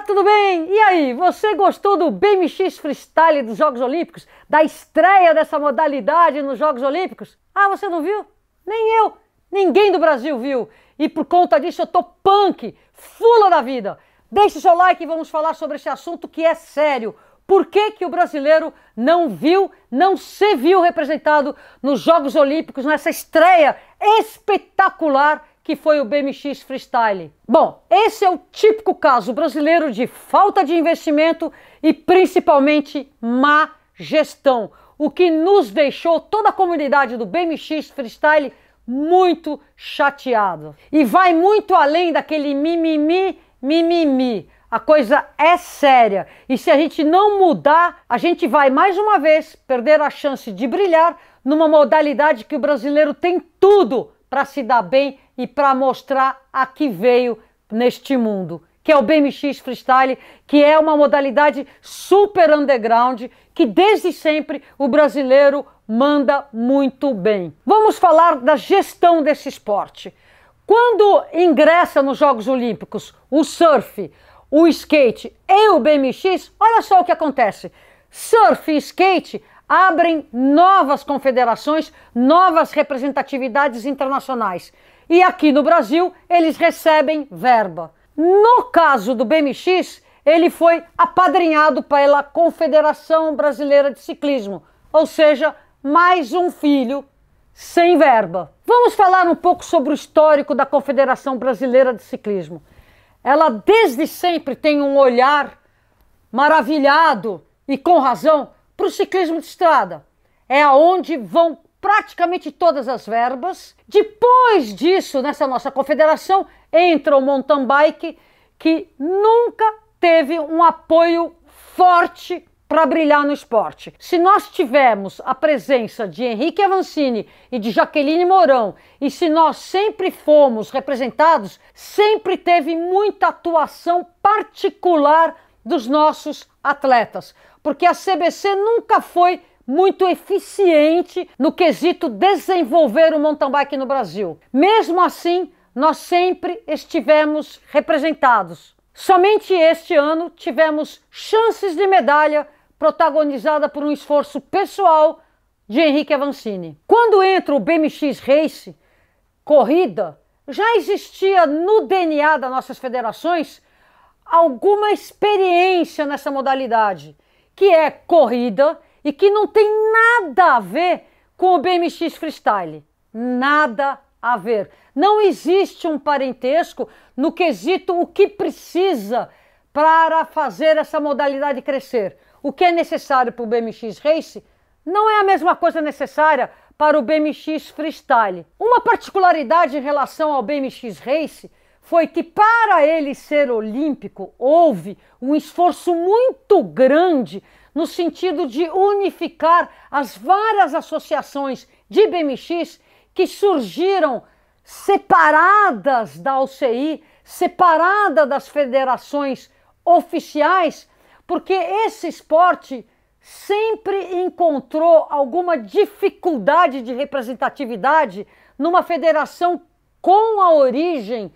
Olá, tudo bem? E aí, você gostou do BMX Freestyle dos Jogos Olímpicos? Da estreia dessa modalidade nos Jogos Olímpicos? Ah, você não viu? Nem eu, ninguém do Brasil viu. E por conta disso eu tô punk, fula da vida. Deixe seu like e vamos falar sobre esse assunto que é sério. Por que, que o brasileiro não viu, não se viu representado nos Jogos Olímpicos, nessa estreia espetacular que foi o BMX Freestyle. Bom, esse é o típico caso brasileiro de falta de investimento e principalmente má gestão, o que nos deixou toda a comunidade do BMX Freestyle muito chateado. E vai muito além daquele mimimi, mimimi. A coisa é séria e se a gente não mudar, a gente vai mais uma vez perder a chance de brilhar numa modalidade que o brasileiro tem tudo para se dar bem e para mostrar a que veio neste mundo, que é o BMX Freestyle, que é uma modalidade super underground, que desde sempre o brasileiro manda muito bem. Vamos falar da gestão desse esporte. Quando ingressa nos Jogos Olímpicos o surf, o skate e o BMX, olha só o que acontece. Surf e skate abrem novas confederações, novas representatividades internacionais e aqui no Brasil eles recebem verba. No caso do BMX, ele foi apadrinhado pela Confederação Brasileira de Ciclismo, ou seja, mais um filho sem verba. Vamos falar um pouco sobre o histórico da Confederação Brasileira de Ciclismo. Ela desde sempre tem um olhar maravilhado e com razão para o ciclismo de estrada. É aonde vão praticamente todas as verbas. Depois disso, nessa nossa confederação, entra o mountain bike, que nunca teve um apoio forte para brilhar no esporte. Se nós tivermos a presença de Henrique Avancini e de Jaqueline Mourão, e se nós sempre fomos representados, sempre teve muita atuação particular dos nossos atletas, porque a CBC nunca foi muito eficiente no quesito desenvolver o mountain bike no Brasil. Mesmo assim, nós sempre estivemos representados. Somente este ano tivemos chances de medalha protagonizada por um esforço pessoal de Henrique Avancini. Quando entra o BMX Race, corrida, já existia no DNA das nossas federações alguma experiência nessa modalidade, que é corrida e que não tem nada a ver com o BMX Freestyle. Nada a ver. Não existe um parentesco no quesito o que precisa para fazer essa modalidade crescer. O que é necessário para o BMX Race não é a mesma coisa necessária para o BMX Freestyle. Uma particularidade em relação ao BMX Race foi que, para ele ser olímpico, houve um esforço muito grande no sentido de unificar as várias associações de BMX que surgiram separadas da UCI, separada das federações oficiais, porque esse esporte sempre encontrou alguma dificuldade de representatividade numa federação com a origem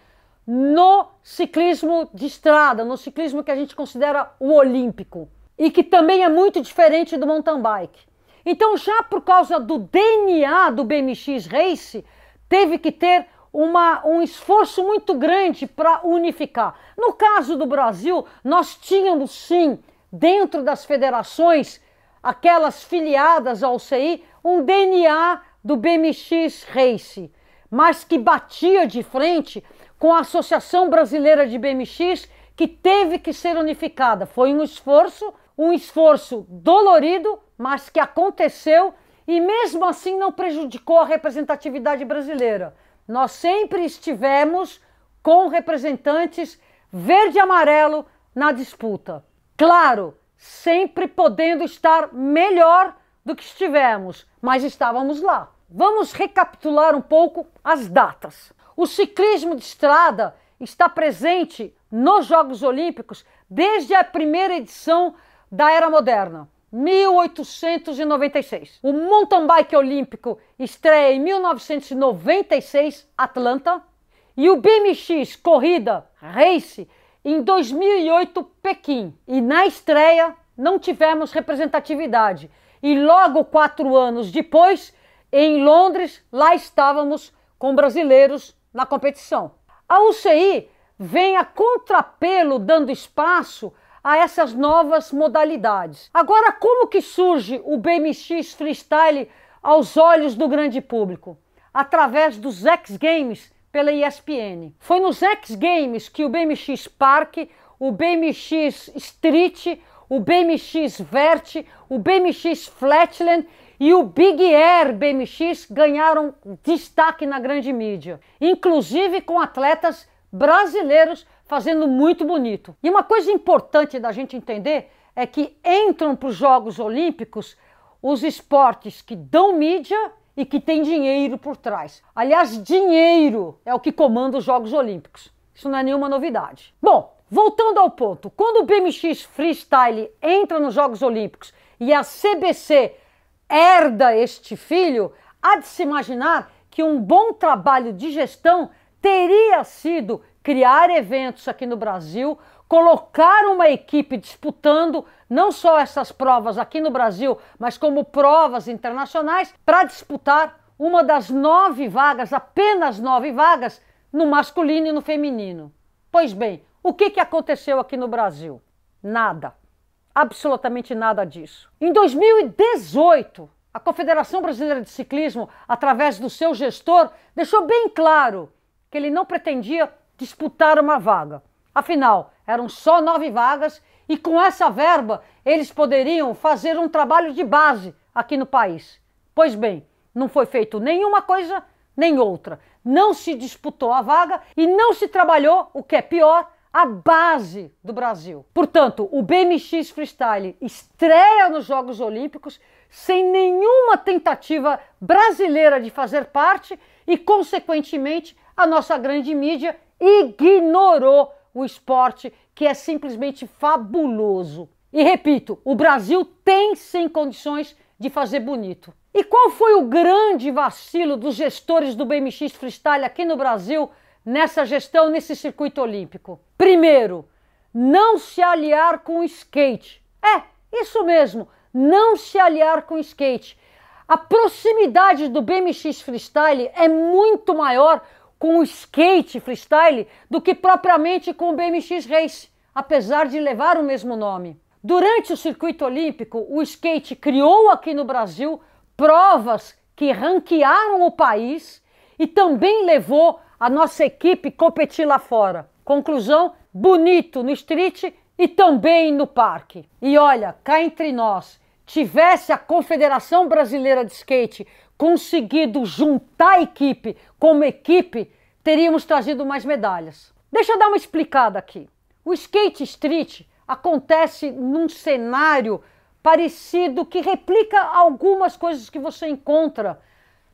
no ciclismo de estrada, no ciclismo que a gente considera o olímpico e que também é muito diferente do mountain bike. Então, já por causa do DNA do BMX Race, teve que ter uma, um esforço muito grande para unificar. No caso do Brasil, nós tínhamos sim, dentro das federações, aquelas filiadas ao CI, um DNA do BMX Race, mas que batia de frente com a Associação Brasileira de BMX, que teve que ser unificada. Foi um esforço um esforço dolorido, mas que aconteceu e mesmo assim não prejudicou a representatividade brasileira. Nós sempre estivemos com representantes verde e amarelo na disputa. Claro, sempre podendo estar melhor do que estivemos, mas estávamos lá. Vamos recapitular um pouco as datas. O ciclismo de estrada está presente nos Jogos Olímpicos desde a primeira edição da era moderna. 1896. O mountain bike olímpico estreia em 1996, Atlanta, e o BMX corrida race em 2008, Pequim. E na estreia não tivemos representatividade. E logo quatro anos depois, em Londres, lá estávamos com brasileiros na competição. A UCI vem a contrapelo dando espaço a essas novas modalidades. Agora, como que surge o BMX Freestyle aos olhos do grande público? Através dos X Games pela ESPN. Foi nos X Games que o BMX Park, o BMX Street, o BMX Vert, o BMX Flatland e o Big Air BMX ganharam destaque na grande mídia, inclusive com atletas brasileiros fazendo muito bonito. E uma coisa importante da gente entender é que entram para os Jogos Olímpicos os esportes que dão mídia e que tem dinheiro por trás. Aliás, dinheiro é o que comanda os Jogos Olímpicos. Isso não é nenhuma novidade. Bom, voltando ao ponto, quando o BMX Freestyle entra nos Jogos Olímpicos e a CBC herda este filho, há de se imaginar que um bom trabalho de gestão teria sido criar eventos aqui no Brasil, colocar uma equipe disputando não só essas provas aqui no Brasil, mas como provas internacionais, para disputar uma das nove vagas, apenas nove vagas, no masculino e no feminino. Pois bem, o que, que aconteceu aqui no Brasil? Nada. Absolutamente nada disso. Em 2018, a Confederação Brasileira de Ciclismo, através do seu gestor, deixou bem claro que ele não pretendia disputar uma vaga. Afinal, eram só nove vagas e com essa verba eles poderiam fazer um trabalho de base aqui no país. Pois bem, não foi feito nenhuma coisa nem outra. Não se disputou a vaga e não se trabalhou, o que é pior, a base do Brasil. Portanto, o BMX Freestyle estreia nos Jogos Olímpicos sem nenhuma tentativa brasileira de fazer parte e, consequentemente, a nossa grande mídia ignorou o esporte que é simplesmente fabuloso. E repito, o Brasil tem sim condições de fazer bonito. E qual foi o grande vacilo dos gestores do BMX Freestyle aqui no Brasil nessa gestão, nesse circuito olímpico? Primeiro, não se aliar com o skate. É, isso mesmo, não se aliar com o skate. A proximidade do BMX Freestyle é muito maior com o skate freestyle do que propriamente com o BMX Race, apesar de levar o mesmo nome. Durante o circuito olímpico, o skate criou aqui no Brasil provas que ranquearam o país e também levou a nossa equipe competir lá fora. Conclusão: bonito no street e também no parque. E olha, cá entre nós, tivesse a Confederação Brasileira de Skate conseguido juntar a equipe como equipe, teríamos trazido mais medalhas. Deixa eu dar uma explicada aqui. O skate street acontece num cenário parecido que replica algumas coisas que você encontra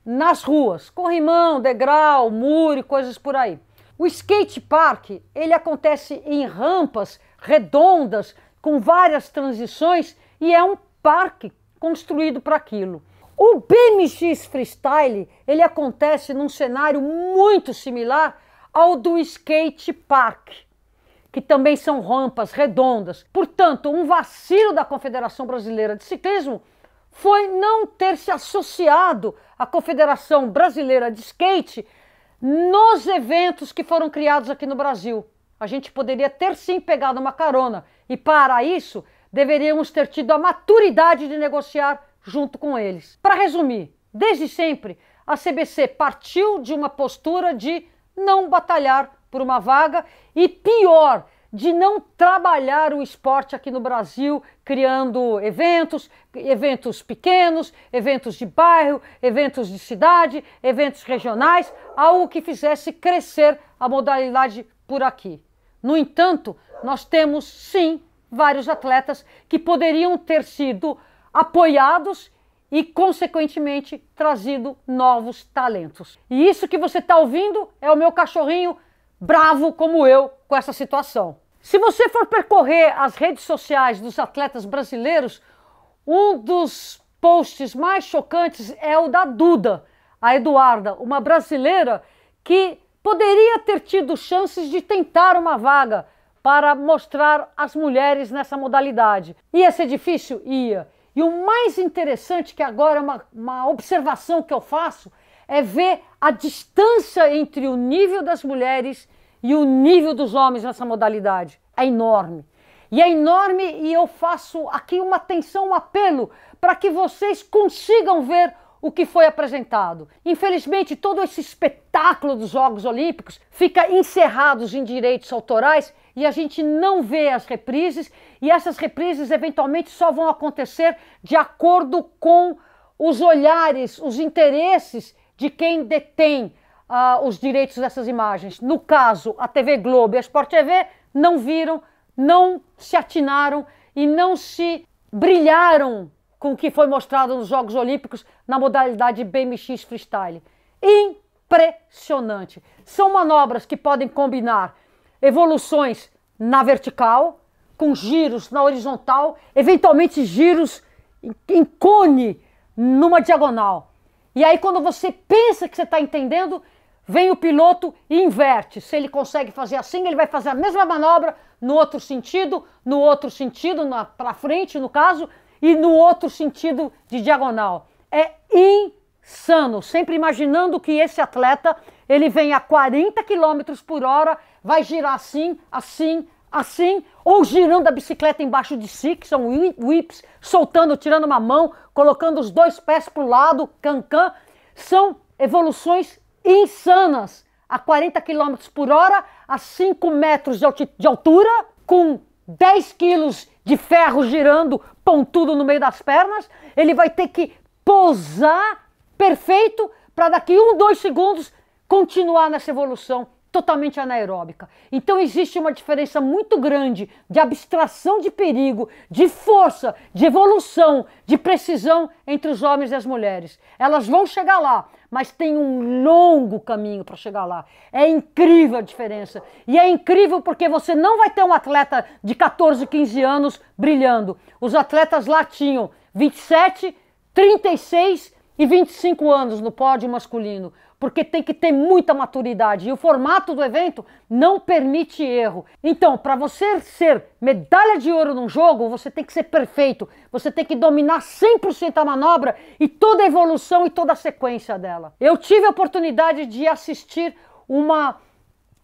nas ruas, corrimão, degrau, muro e coisas por aí. O skate park, ele acontece em rampas redondas com várias transições e é um parque construído para aquilo. O BMX Freestyle, ele acontece num cenário muito similar ao do skate park, que também são rampas redondas. Portanto, um vacilo da Confederação Brasileira de Ciclismo foi não ter se associado à Confederação Brasileira de Skate nos eventos que foram criados aqui no Brasil. A gente poderia ter sim pegado uma carona e, para isso, deveríamos ter tido a maturidade de negociar junto com eles. Para resumir, desde sempre, a CBC partiu de uma postura de não batalhar por uma vaga e, pior, de não trabalhar o esporte aqui no Brasil, criando eventos, eventos pequenos, eventos de bairro, eventos de cidade, eventos regionais, algo que fizesse crescer a modalidade por aqui. No entanto, nós temos sim vários atletas que poderiam ter sido apoiados e, consequentemente, trazido novos talentos. E isso que você está ouvindo é o meu cachorrinho bravo como eu com essa situação. Se você for percorrer as redes sociais dos atletas brasileiros, um dos posts mais chocantes é o da Duda, a Eduarda, uma brasileira que poderia ter tido chances de tentar uma vaga para mostrar as mulheres nessa modalidade. Ia ser difícil? Ia. E o mais interessante, que agora é uma, uma observação que eu faço, é ver a distância entre o nível das mulheres e o nível dos homens nessa modalidade. É enorme. E é enorme, e eu faço aqui uma atenção, um apelo para que vocês consigam ver o que foi apresentado. Infelizmente, todo esse espetáculo dos Jogos Olímpicos fica encerrados em direitos autorais e a gente não vê as reprises, e essas reprises eventualmente só vão acontecer de acordo com os olhares, os interesses de quem detém uh, os direitos dessas imagens. No caso, a TV Globo e a Sport TV não viram, não se atinaram e não se brilharam com o que foi mostrado nos Jogos Olímpicos na modalidade BMX Freestyle. Impressionante! São manobras que podem combinar evoluções na vertical, com giros na horizontal, eventualmente giros em cone numa diagonal. E aí, quando você pensa que você está entendendo, vem o piloto e inverte. Se ele consegue fazer assim, ele vai fazer a mesma manobra no outro sentido, no outro sentido, para frente, no caso, e no outro sentido de diagonal é insano. Sempre imaginando que esse atleta ele vem a 40 km por hora, vai girar assim, assim, assim, ou girando a bicicleta embaixo de si, que são whips, soltando, tirando uma mão, colocando os dois pés para o lado, cancan. São evoluções insanas. A 40 km por hora, a 5 metros de altura, com 10 quilos de ferro girando, pontudo no meio das pernas, ele vai ter que posar perfeito para daqui um, dois segundos continuar nessa evolução totalmente anaeróbica. Então existe uma diferença muito grande de abstração de perigo, de força, de evolução, de precisão entre os homens e as mulheres. Elas vão chegar lá, mas tem um longo caminho para chegar lá. É incrível a diferença. E é incrível porque você não vai ter um atleta de 14, 15 anos brilhando. Os atletas lá tinham 27, 36 e 25 anos no pódio masculino, porque tem que ter muita maturidade e o formato do evento não permite erro. Então, para você ser medalha de ouro num jogo, você tem que ser perfeito, você tem que dominar 100% a manobra e toda a evolução e toda a sequência dela. Eu tive a oportunidade de assistir uma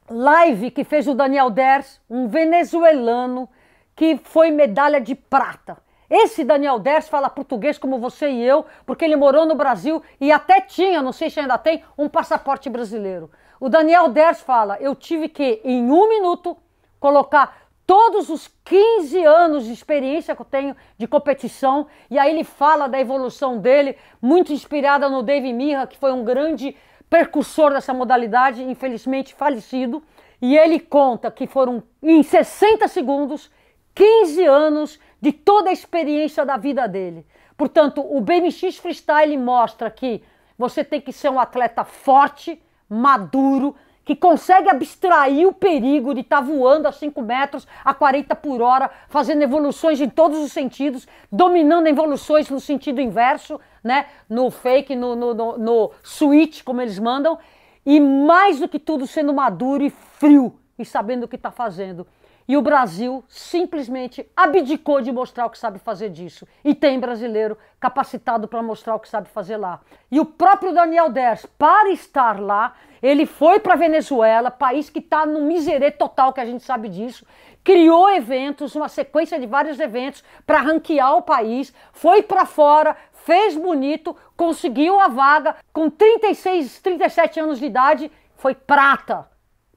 live que fez o Daniel Ders, um venezuelano que foi medalha de prata. Esse Daniel Ders fala português como você e eu, porque ele morou no Brasil e até tinha, não sei se ainda tem, um passaporte brasileiro. O Daniel Ders fala: eu tive que, em um minuto, colocar todos os 15 anos de experiência que eu tenho de competição, e aí ele fala da evolução dele, muito inspirada no Dave Mirra, que foi um grande precursor dessa modalidade, infelizmente falecido, e ele conta que foram, em 60 segundos, 15 anos de toda a experiência da vida dele. Portanto, o BMX Freestyle mostra que você tem que ser um atleta forte, maduro, que consegue abstrair o perigo de estar tá voando a 5 metros, a 40 por hora, fazendo evoluções em todos os sentidos, dominando evoluções no sentido inverso, né? no fake, no, no, no, no switch, como eles mandam, e mais do que tudo sendo maduro e frio e sabendo o que está fazendo. E o Brasil simplesmente abdicou de mostrar o que sabe fazer disso. E tem brasileiro capacitado para mostrar o que sabe fazer lá. E o próprio Daniel Ders, para estar lá, ele foi para a Venezuela, país que está no miserê total, que a gente sabe disso. Criou eventos, uma sequência de vários eventos para ranquear o país. Foi para fora, fez bonito, conseguiu a vaga com 36, 37 anos de idade, foi prata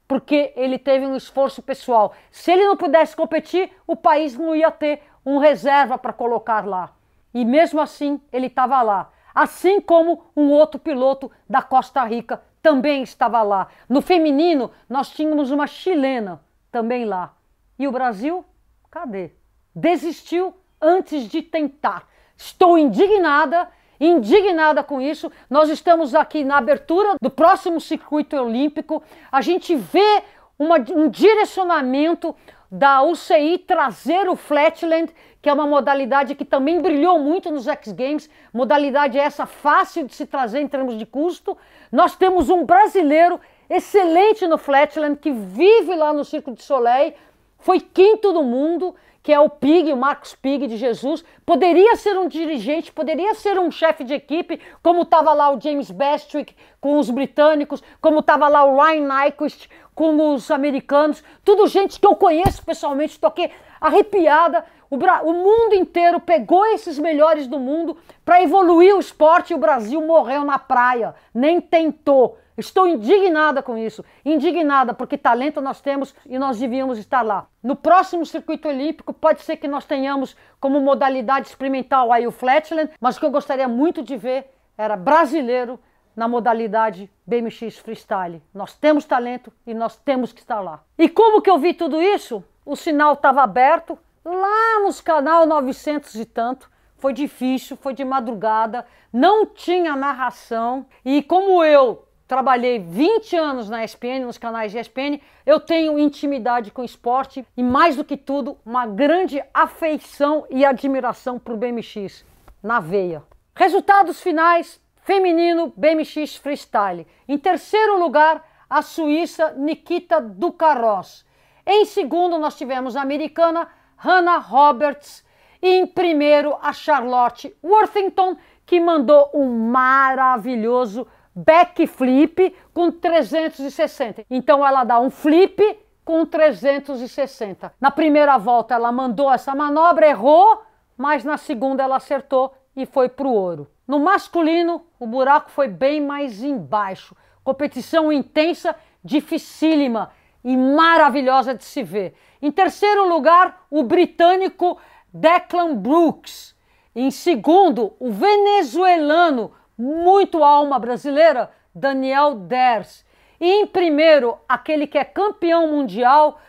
porque ele teve um esforço pessoal. Se ele não pudesse competir, o país não ia ter um reserva para colocar lá. E mesmo assim, ele estava lá. Assim como um outro piloto da Costa Rica também estava lá. No feminino, nós tínhamos uma chilena também lá. E o Brasil? Cadê? Desistiu antes de tentar. Estou indignada indignada com isso. Nós estamos aqui na abertura do próximo circuito olímpico. A gente vê uma, um direcionamento da UCI trazer o flatland, que é uma modalidade que também brilhou muito nos X Games, modalidade essa fácil de se trazer em termos de custo. Nós temos um brasileiro excelente no flatland que vive lá no Circo de Soleil, foi quinto do mundo, que é o Pig, o Marcos Pig de Jesus, poderia ser um dirigente, poderia ser um chefe de equipe, como estava lá o James Bestwick com os britânicos, como estava lá o Ryan Nyquist com os americanos, tudo gente que eu conheço pessoalmente, estou aqui arrepiada. O, o mundo inteiro pegou esses melhores do mundo para evoluir o esporte e o Brasil morreu na praia, nem tentou. Estou indignada com isso, indignada porque talento nós temos e nós devíamos estar lá. No próximo circuito olímpico, pode ser que nós tenhamos como modalidade experimental aí o Flatland, mas o que eu gostaria muito de ver era brasileiro na modalidade BMX Freestyle. Nós temos talento e nós temos que estar lá. E como que eu vi tudo isso? O sinal estava aberto lá nos canal 900 e tanto. Foi difícil, foi de madrugada, não tinha narração. E como eu trabalhei 20 anos na ESPN, nos canais de ESPN, eu tenho intimidade com esporte e, mais do que tudo, uma grande afeição e admiração para o BMX na veia. Resultados finais: feminino BMX freestyle. Em terceiro lugar, a suíça Nikita Ducarroz. Em segundo, nós tivemos a americana Hannah Roberts. E em primeiro, a Charlotte Worthington, que mandou um maravilhoso backflip com 360. Então ela dá um flip com 360. Na primeira volta ela mandou essa manobra, errou, mas na segunda ela acertou e foi para o ouro. No masculino, o buraco foi bem mais embaixo. Competição intensa, dificílima e maravilhosa de se ver. Em terceiro lugar, o britânico Declan Brooks. Em segundo, o venezuelano muito alma brasileira, Daniel Ders. E em primeiro, aquele que é campeão mundial,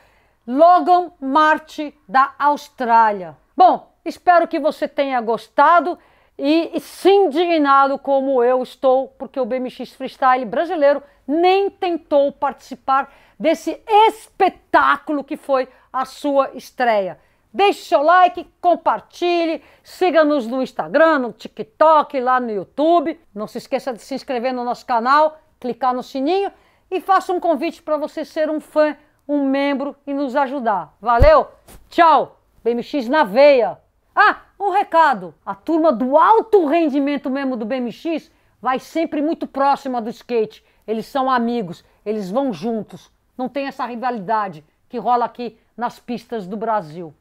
Logan Marte, da Austrália. Bom, espero que você tenha gostado e, e se indignado como eu estou, porque o BMX Freestyle brasileiro nem tentou participar desse espetáculo que foi a sua estreia. Deixe seu like, compartilhe, siga-nos no Instagram, no TikTok, lá no YouTube. Não se esqueça de se inscrever no nosso canal, clicar no sininho e faça um convite para você ser um fã, um membro e nos ajudar. Valeu? Tchau! BMX na veia! Ah, um recado: a turma do alto rendimento mesmo do BMX vai sempre muito próxima do skate. Eles são amigos, eles vão juntos. Não tem essa rivalidade que rola aqui nas pistas do Brasil.